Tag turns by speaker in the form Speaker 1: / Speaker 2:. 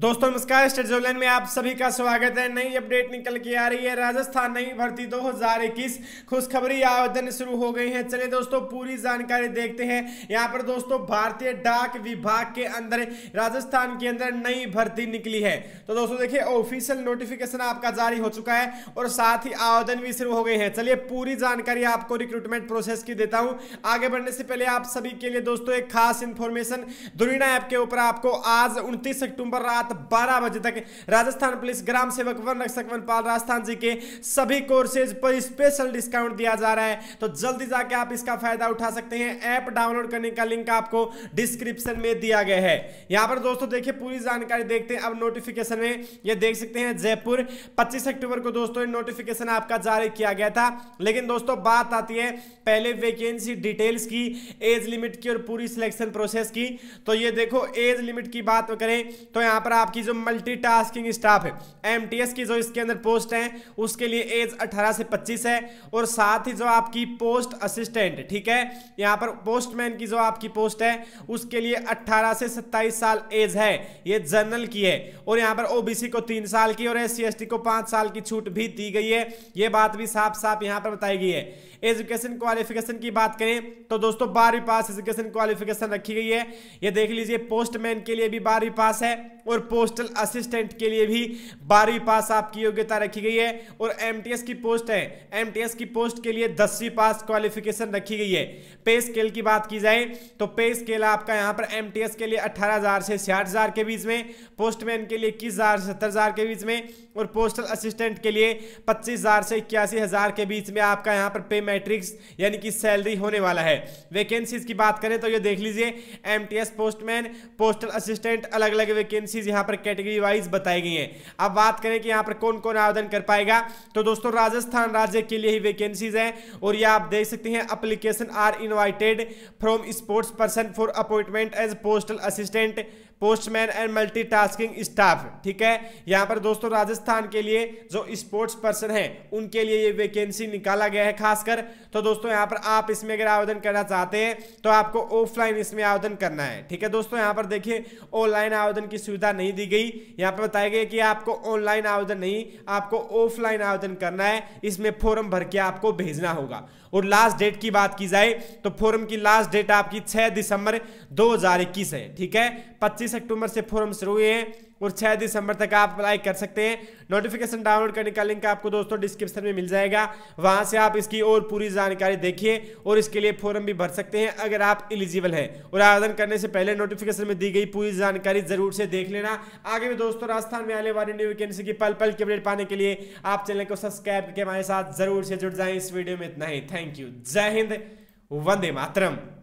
Speaker 1: दोस्तों नमस्कार स्टेट में आप सभी का स्वागत है नई अपडेट निकल के आ रही है राजस्थान नई भर्ती 2021 खुशखबरी आवेदन शुरू हो गई है चलिए दोस्तों पूरी जानकारी देखते हैं यहाँ पर दोस्तों भारतीय डाक विभाग के अंदर राजस्थान के अंदर नई भर्ती निकली है तो दोस्तों देखिए ऑफिशियल नोटिफिकेशन आपका जारी हो चुका है और साथ ही आवेदन भी शुरू हो गए हैं चलिए पूरी जानकारी आपको रिक्रूटमेंट प्रोसेस की देता हूँ आगे बढ़ने से पहले आप सभी के लिए दोस्तों एक खास इन्फॉर्मेशन दुरीना ऐप के ऊपर आपको आज उनतीस अक्टूबर रात रात बारह बजे तक राजस्थान पुलिस ग्राम सेवक वन रक्षक वन पाल राजस्थान जी के सभी कोर्सेज पर स्पेशल डिस्काउंट दिया जा रहा है तो जल्दी जाके आप इसका फायदा उठा सकते हैं ऐप डाउनलोड करने का लिंक आपको डिस्क्रिप्शन में दिया गया है यहां पर दोस्तों देखिए पूरी जानकारी देखते हैं अब नोटिफिकेशन में ये देख सकते हैं जयपुर पच्चीस अक्टूबर को दोस्तों नोटिफिकेशन आपका जारी किया गया था लेकिन दोस्तों बात आती है पहले वैकेंसी डिटेल्स की एज लिमिट की और पूरी सिलेक्शन प्रोसेस की तो ये देखो एज लिमिट की बात करें तो यहां पर पर आपकी जो मल्टीटास्किंग स्टाफ है एमटीएस की जो इसके अंदर पोस्ट है उसके लिए एज 18 से 25 है और साथ ही जो आपकी पोस्ट असिस्टेंट ठीक है यहाँ पर पोस्टमैन की जो आपकी पोस्ट है उसके लिए 18 से 27 साल एज है ये जनरल की है और यहाँ पर ओबीसी को तीन साल की और एस सी को पांच साल की छूट भी दी गई है ये बात भी साफ साफ यहाँ पर बताई गई है एजुकेशन क्वालिफिकेशन की बात करें तो दोस्तों बारहवीं पास एजुकेशन क्वालिफिकेशन रखी गई है ये देख लीजिए पोस्टमैन के लिए भी बारहवीं पास है और और पोस्टल असिस्टेंट के लिए भी बारहवीं पास आपकी योग्यता रखी गई है और एम की पोस्ट है एम की पोस्ट के लिए दसवीं पास क्वालिफिकेशन रखी गई है पे स्केल की बात की जाए तो पे स्केल आपका यहाँ पर एम के लिए अट्ठारह से छियाठ के बीच में पोस्टमैन के लिए इक्कीस हजार सत्तर के बीच में और पोस्टल असिस्टेंट के लिए पच्चीस हजार से इक्यासी हजार के बीच में आपका यहाँ पर पे मैट्रिक्स यानी कि सैलरी होने वाला है वैकेंसीज की बात करें तो ये देख लीजिए एमटीएस पोस्टमैन पोस्टल असिस्टेंट अलग अलग वैकेंसीज यहाँ पर कैटेगरी वाइज बताई गई हैं अब बात करें कि यहाँ पर कौन कौन आवेदन कर पाएगा तो दोस्तों राजस्थान राज्य के लिए ही वैकेंसीज हैं और यह आप देख सकते हैं application are invited from sports person for appointment as postal assistant postman and multitasking staff ठीक है यहाँ पर दोस्तों राजस्थान के लिए जो स्पोर्ट्स पर्सन हैं उनके लिए ये वैकेंसी निकाला गया है खासकर तो दोस्तों यहाँ पर आप इसमें अगर आवेदन करना चाहते हैं तो आपको ऑफलाइन इसमें आवेदन करना है ठीक है दोस्तों यहाँ पर देखिए ऑनलाइन आवेदन की सुविधा नहीं दी गई यहाँ पर बताया गया कि आपको ऑनलाइन आवेदन नहीं आपको ऑफलाइन आवेदन करना है इसमें फॉर्म भर के आपको भेजना होगा और लास्ट डेट की बात की जाए तो फॉर्म की लास्ट डेट आपकी छह दिसंबर दो है ठीक है पच्चीस तीस अक्टूबर से फॉर्म शुरू हुए हैं और छह दिसंबर तक आप अप्लाई कर सकते हैं नोटिफिकेशन डाउनलोड करने का लिंक आपको दोस्तों डिस्क्रिप्शन में मिल जाएगा वहां से आप इसकी और पूरी जानकारी देखिए और इसके लिए फॉर्म भी भर सकते हैं अगर आप इलिजिबल हैं और आवेदन करने से पहले नोटिफिकेशन में दी गई पूरी जानकारी जरूर से देख लेना आगे भी दोस्तों राजस्थान में आने वाली न्यू वैकेंसी की पल पल की अपडेट पाने के लिए आप चैनल को सब्सक्राइब करके हमारे साथ जरूर से जुड़ जाए इस वीडियो में इतना ही थैंक यू जय हिंद वंदे मातरम